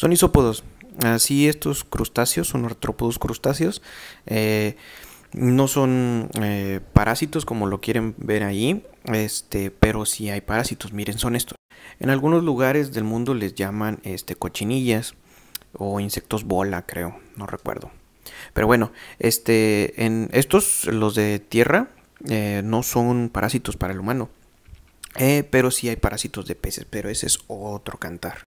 Son isópodos. Así estos crustáceos son artrópodos crustáceos. Eh, no son eh, parásitos como lo quieren ver ahí, este, pero sí hay parásitos. Miren, son estos. En algunos lugares del mundo les llaman este, cochinillas o insectos bola, creo, no recuerdo. Pero bueno, este, en estos, los de tierra, eh, no son parásitos para el humano. pero sí hay parásitos de peces, pero ese es otro cantar.